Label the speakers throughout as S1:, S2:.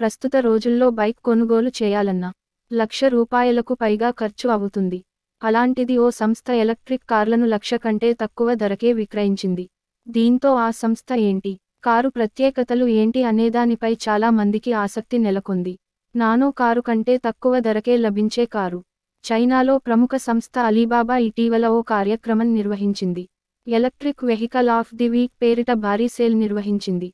S1: ప్రస్తుత రోజుల్లో బైక్ కొనుగోలు చేయాలన్నా లక్ష రూపాయలకు పైగా ఖర్చు అవుతుంది అలాంటిది ఓ సంస్థ ఎలక్ట్రిక్ కార్లను లక్ష కంటే తక్కువ ధరకే విక్రయించింది దీంతో ఆ సంస్థ ఏంటి కారు ప్రత్యేకతలు ఏంటి అనేదానిపై చాలా మందికి ఆసక్తి నెలకొంది నానో కారు కంటే తక్కువ ధరకే లభించే కారు చైనాలో ప్రముఖ సంస్థ అలీబాబా ఇటీవల ఓ కార్యక్రమం నిర్వహించింది electric vehicle of the week పేరిట భారీ సేల్ నిర్వహించింది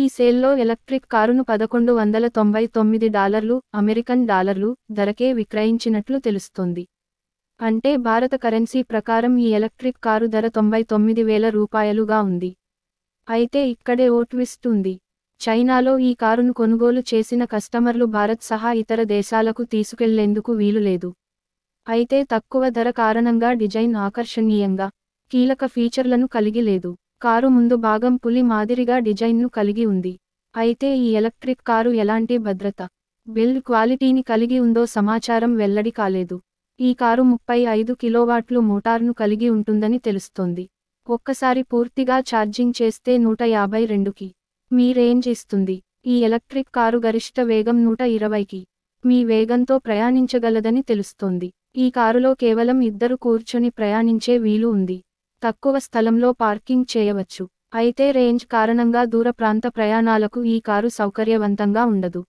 S1: ఈ సేల్లో ఎలక్ట్రిక్ కారును పదకొండు వందల తొంభై తొమ్మిది డాలర్లు అమెరికన్ డాలర్లు ధరకే విక్రయించినట్లు తెలుస్తుంది అంటే భారత కరెన్సీ ప్రకారం ఈ ఎలక్ట్రిక్ కారు ధర తొంభై తొమ్మిది వేల రూపాయలుగా ఉంది అయితే ఇక్కడే ఓట్విస్ట్ ఉంది చైనాలో ఈ కారును కొనుగోలు చేసిన కస్టమర్లు భారత్ సహా ఇతర దేశాలకు తీసుకెళ్లేందుకు వీలులేదు అయితే తక్కువ ధర కారణంగా డిజైన్ ఆకర్షణీయంగా కీలక ఫీచర్లను కలిగి లేదు కారు ముందు భాగం పులి మాదిరిగా డిజైన్ను కలిగి ఉంది అయితే ఈ ఎలక్ట్రిక్ కారు ఎలాంటి భద్రత బిల్డ్ క్వాలిటీని కలిగి ఉందో సమాచారం వెల్లడి కాలేదు ఈ కారు ముప్పై ఐదు కిలోవాట్లు మోటార్ను కలిగి ఉంటుందని తెలుస్తోంది ఒక్కసారి పూర్తిగా ఛార్జింగ్ చేస్తే నూట యాభై రెండుకి మీ రేంజ్ ఇస్తుంది ఈ ఎలక్ట్రిక్ కారు గరిష్ట వేగం నూట ఇరవైకి మీ వేగంతో ప్రయాణించగలదని తెలుస్తోంది ఈ కారులో కేవలం ఇద్దరు కూర్చొని ప్రయాణించే వీలు ఉంది తక్కువ స్థలంలో పార్కింగ్ చేయవచ్చు అయితే రేంజ్ కారణంగా దూర ప్రాంత ప్రయాణాలకు ఈ కారు సౌకర్యవంతంగా ఉండదు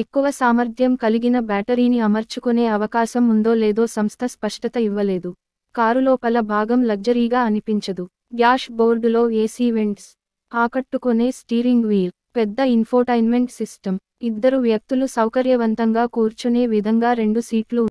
S1: ఎక్కువ సామర్థ్యం కలిగిన బ్యాటరీని అమర్చుకునే అవకాశం ఉందో లేదో సంస్థ స్పష్టత ఇవ్వలేదు కారు లోపల భాగం లగ్జరీగా అనిపించదు డ్యాష్ బోర్డులో ఏసీ వెంట్స్ ఆకట్టుకునే స్టీరింగ్ వీల్ పెద్ద ఇన్ఫోటైన్మెంట్ సిస్టమ్ ఇద్దరు వ్యక్తులు సౌకర్యవంతంగా కూర్చునే విధంగా రెండు సీట్లు